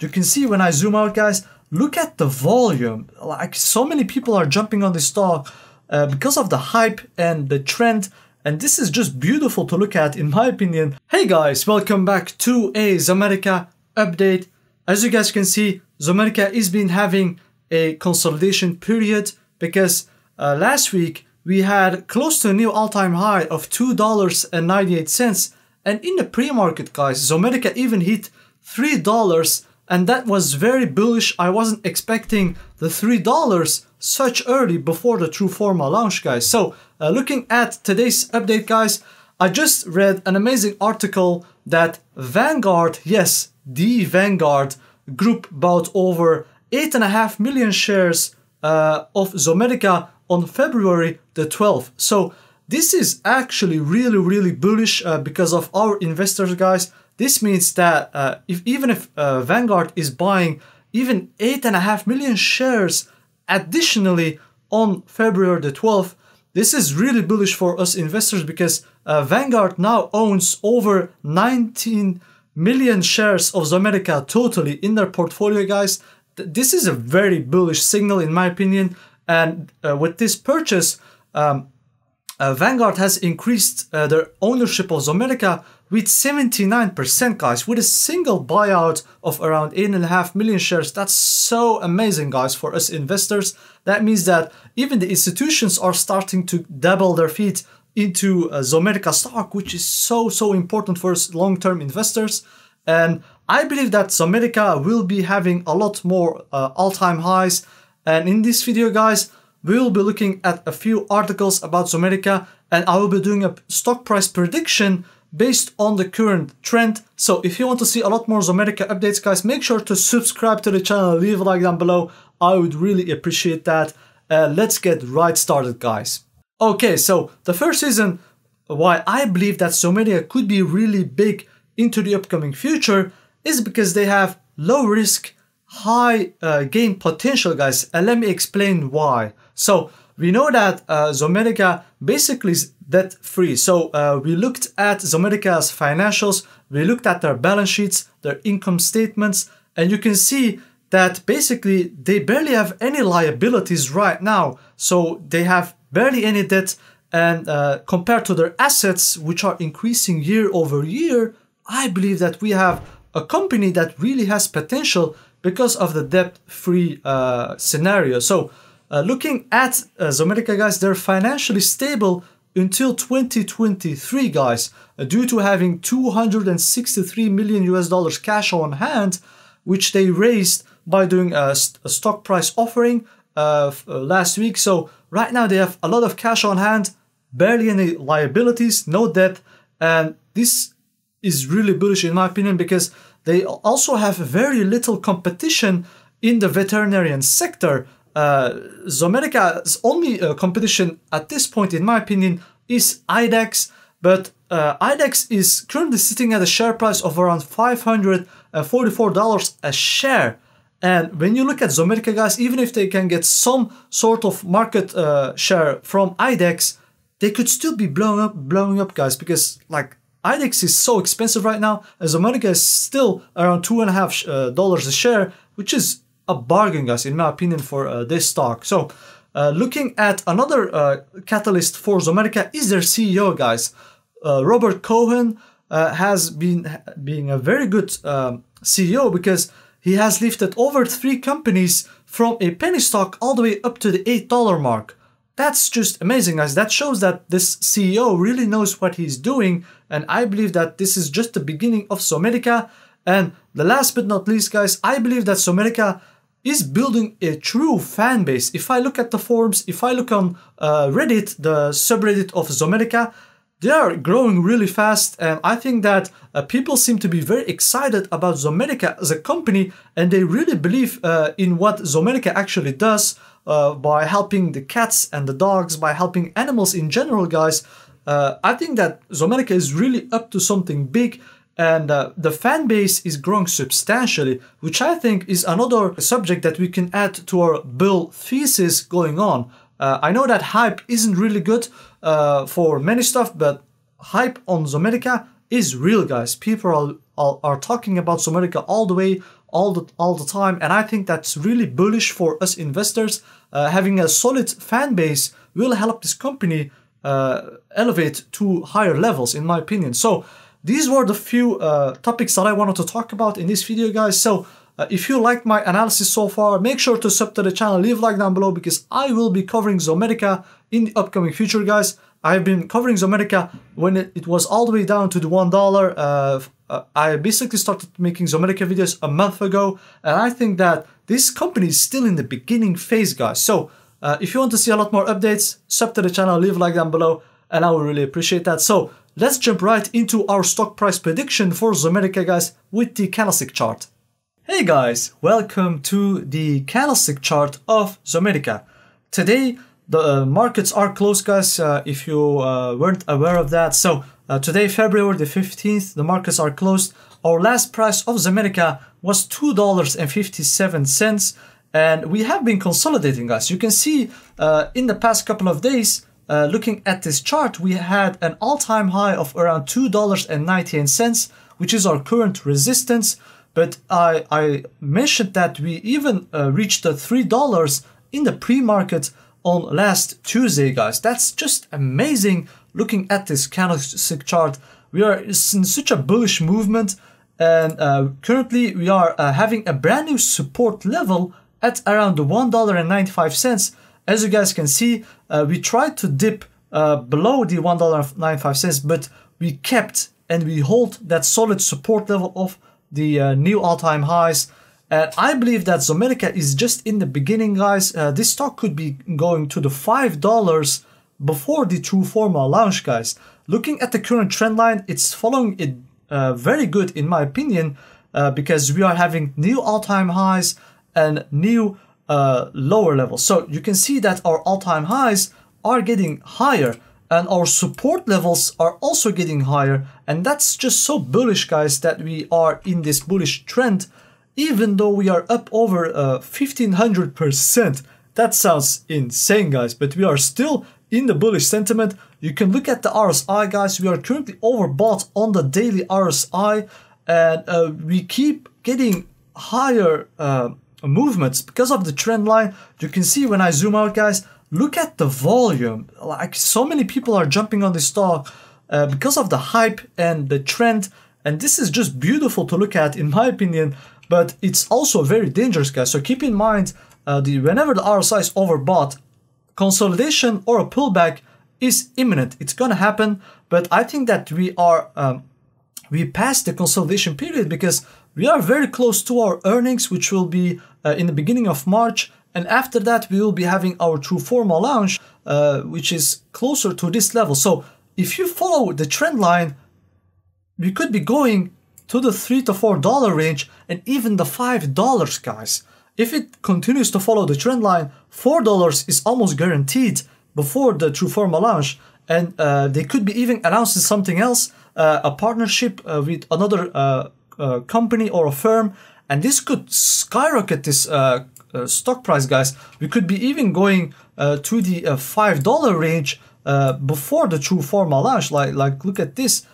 You can see when I zoom out, guys, look at the volume. Like so many people are jumping on this stock uh, because of the hype and the trend. And this is just beautiful to look at, in my opinion. Hey guys, welcome back to a Zomerica update. As you guys can see, Zomerica has been having a consolidation period because uh, last week we had close to a new all-time high of $2.98 and in the pre-market guys Zomerica even hit $3 and that was very bullish. I wasn't expecting the $3 such early before the True Forma launch, guys. So uh, looking at today's update, guys, I just read an amazing article that Vanguard, yes, the Vanguard group bought over 8.5 million shares uh, of Zomedica on February the 12th. So this is actually really, really bullish uh, because of our investors, guys. This means that uh, if even if uh, Vanguard is buying even 8.5 million shares additionally on February the 12th, this is really bullish for us investors because uh, Vanguard now owns over 19 million shares of Zomerica totally in their portfolio, guys. Th this is a very bullish signal in my opinion. And uh, with this purchase, um, uh, Vanguard has increased uh, their ownership of Zomerica with 79% guys, with a single buyout of around 8.5 million shares. That's so amazing guys for us investors. That means that even the institutions are starting to double their feet into uh, Zomerica stock, which is so, so important for us long-term investors. And I believe that Zomerica will be having a lot more uh, all-time highs. And in this video, guys, we will be looking at a few articles about Zomerica and I will be doing a stock price prediction based on the current trend. So if you want to see a lot more Zomerica updates, guys, make sure to subscribe to the channel, leave a like down below. I would really appreciate that. Uh, let's get right started, guys. Okay, so the first reason why I believe that Zomerica could be really big into the upcoming future is because they have low risk, high uh, gain potential, guys. And uh, let me explain why. So we know that uh, Zomedica basically is debt-free. So uh, we looked at Zomedica's financials, we looked at their balance sheets, their income statements, and you can see that basically they barely have any liabilities right now. So they have barely any debt and uh, compared to their assets, which are increasing year over year, I believe that we have a company that really has potential because of the debt-free uh, scenario. So uh, looking at uh, guys, they're financially stable until 2023, guys, uh, due to having 263 million US dollars cash on hand, which they raised by doing a, st a stock price offering uh, uh, last week. So right now they have a lot of cash on hand, barely any liabilities, no debt, and this is really bullish in my opinion because they also have very little competition in the veterinarian sector uh, Zomerica's only uh, competition at this point, in my opinion, is IDEX, but uh, IDEX is currently sitting at a share price of around $544 a share. And when you look at Zomerica guys, even if they can get some sort of market uh, share from IDEX, they could still be blowing up, blowing up guys, because like IDEX is so expensive right now, and Zomerica is still around two and a half uh, dollars a share, which is a bargain, guys, in my opinion, for uh, this stock. So uh, looking at another uh, catalyst for Zomerica is their CEO, guys. Robert Cohen has been being a very good um, CEO because he has lifted over three companies from a penny stock all the way up to the $8 mark. That's just amazing, guys. That shows that this CEO really knows what he's doing, and I believe that this is just the beginning of Somerica. And the last but not least, guys, I believe that Somerica is building a true fan base. If I look at the forums, if I look on uh, Reddit, the subreddit of Zomerica, they are growing really fast and I think that uh, people seem to be very excited about Zomerica as a company and they really believe uh, in what Zomerica actually does uh, by helping the cats and the dogs, by helping animals in general, guys. Uh, I think that Zomerica is really up to something big and uh, the fan base is growing substantially, which I think is another subject that we can add to our Bill thesis going on. Uh, I know that hype isn't really good uh, for many stuff, but hype on Zomerica is real, guys. People are, are, are talking about Zomerica all the way, all the, all the time, and I think that's really bullish for us investors. Uh, having a solid fan base will help this company uh, elevate to higher levels, in my opinion. So. These were the few uh, topics that I wanted to talk about in this video, guys. So uh, if you liked my analysis so far, make sure to sub to the channel, leave like down below because I will be covering Zomedica in the upcoming future, guys. I've been covering Zomedica when it, it was all the way down to the $1. Uh, uh, I basically started making Zomedica videos a month ago, and I think that this company is still in the beginning phase, guys. So uh, if you want to see a lot more updates, sub to the channel, leave a like down below, and I would really appreciate that. So Let's jump right into our stock price prediction for Zomerica guys with the candlestick chart. Hey guys, welcome to the candlestick chart of Zomerica. Today the uh, markets are closed guys uh, if you uh, weren't aware of that. So uh, today February the 15th the markets are closed. Our last price of Zomerica was $2.57 and we have been consolidating guys. You can see uh, in the past couple of days uh, looking at this chart, we had an all-time high of around $2.98, which is our current resistance. But I, I mentioned that we even uh, reached the $3 in the pre-market on last Tuesday, guys. That's just amazing looking at this candlestick chart. We are in such a bullish movement and uh, currently we are uh, having a brand new support level at around $1.95 as you guys can see, uh, we tried to dip uh, below the $1.95, but we kept and we hold that solid support level of the uh, new all-time highs. And I believe that Zomedica is just in the beginning, guys. Uh, this stock could be going to the $5 before the true formal launch, guys. Looking at the current trend line, it's following it uh, very good in my opinion uh, because we are having new all-time highs and new uh, lower levels. So you can see that our all-time highs are getting higher and our support levels are also getting higher. And that's just so bullish, guys, that we are in this bullish trend, even though we are up over 1500%. Uh, that sounds insane, guys, but we are still in the bullish sentiment. You can look at the RSI, guys. We are currently overbought on the daily RSI, and uh, we keep getting higher uh, movements because of the trend line you can see when i zoom out guys look at the volume like so many people are jumping on this stock uh, because of the hype and the trend and this is just beautiful to look at in my opinion but it's also very dangerous guys so keep in mind uh, the whenever the rsi is overbought consolidation or a pullback is imminent it's gonna happen but i think that we are um, we passed the consolidation period because we are very close to our earnings, which will be uh, in the beginning of March. And after that, we will be having our true formal launch, uh, which is closer to this level. So if you follow the trend line, we could be going to the three to four dollar range and even the five dollars, guys. If it continues to follow the trend line, four dollars is almost guaranteed before the true formal launch, and uh, they could be even announcing something else, uh, a partnership uh, with another uh, company or a firm and this could skyrocket this uh, uh, stock price guys we could be even going uh, to the uh, five dollar range uh, before the true formal launch like like look at this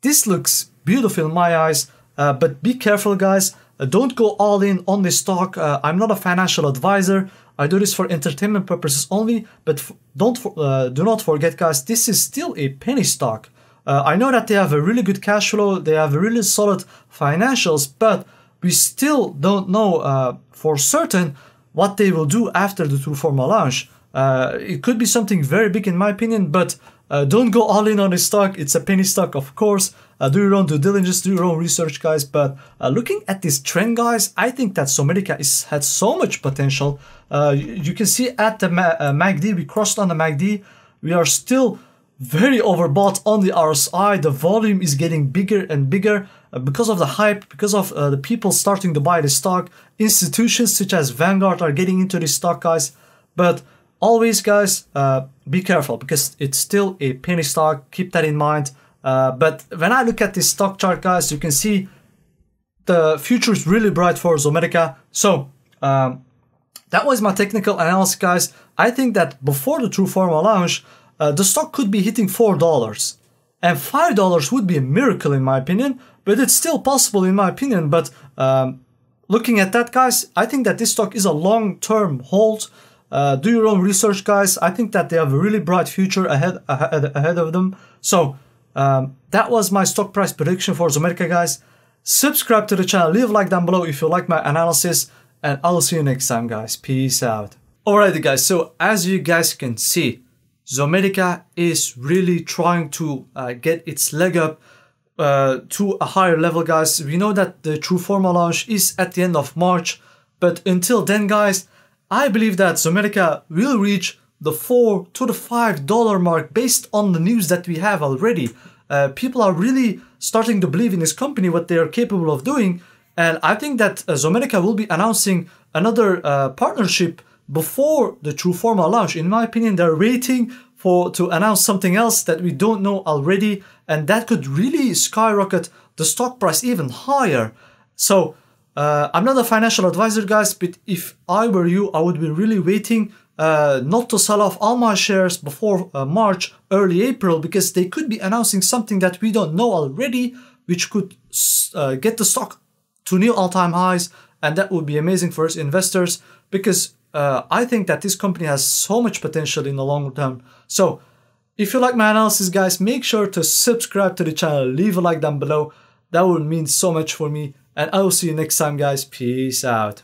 this looks beautiful in my eyes but be careful guys don't go all in on this stock i'm not a financial advisor I do this for entertainment purposes only, but don't uh, do not forget, guys. This is still a penny stock. Uh, I know that they have a really good cash flow, they have really solid financials, but we still don't know uh, for certain what they will do after the two-formal launch. Uh, it could be something very big in my opinion, but uh, don't go all in on this stock. It's a penny stock, of course. Uh, do your own due diligence, do your own research, guys. But uh, looking at this trend, guys, I think that Somedica is, has so much potential. You, you, can see at the Ma MACD, we crossed on the MACD. We are still very overbought on the RSI. The volume is getting bigger and bigger uh, because of the hype, because of uh, the people starting to buy the stock. Institutions such as Vanguard are getting into this stock, guys. But always, guys, uh, be careful because it's still a penny stock. Keep that in mind. Uh, but when I look at this stock chart, guys, you can see the future is really bright for Zomedica. So um, that was my technical analysis, guys. I think that before the True Formal launch, uh, the stock could be hitting $4. And $5 would be a miracle in my opinion, but it's still possible in my opinion. But um, looking at that, guys, I think that this stock is a long-term hold. Uh, do your own research, guys. I think that they have a really bright future ahead ahead, ahead of them. So um, that was my stock price prediction for Zomerica, guys. Subscribe to the channel, leave a like down below if you like my analysis, and I'll see you next time, guys. Peace out. Alrighty, guys, so as you guys can see, Zomedica is really trying to uh, get its leg up uh, to a higher level, guys. We know that the true formal launch is at the end of March, but until then, guys, I believe that Zomedica will reach the four to the five dollar mark based on the news that we have already. Uh, people are really starting to believe in this company, what they are capable of doing, and I think that uh, Zomedica will be announcing another uh, partnership before the true formal launch. In my opinion, they're waiting for to announce something else that we don't know already, and that could really skyrocket the stock price even higher. So uh, I'm not a financial advisor, guys, but if I were you, I would be really waiting uh, not to sell off all my shares before uh, March, early April, because they could be announcing something that we don't know already, which could uh, get the stock to new all-time highs, and that would be amazing for us investors because uh, I think that this company has so much potential in the long term. So if you like my analysis, guys, make sure to subscribe to the channel, leave a like down below. That would mean so much for me. And I will see you next time, guys. Peace out.